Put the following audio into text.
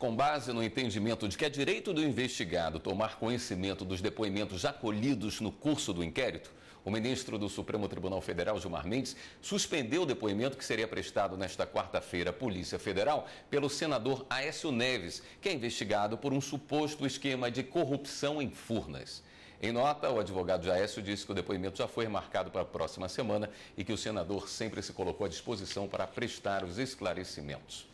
Com base no entendimento de que é direito do investigado tomar conhecimento dos depoimentos acolhidos no curso do inquérito, o ministro do Supremo Tribunal Federal, Gilmar Mendes, suspendeu o depoimento que seria prestado nesta quarta-feira à Polícia Federal pelo senador Aécio Neves, que é investigado por um suposto esquema de corrupção em Furnas. Em nota, o advogado de Aécio disse que o depoimento já foi marcado para a próxima semana e que o senador sempre se colocou à disposição para prestar os esclarecimentos.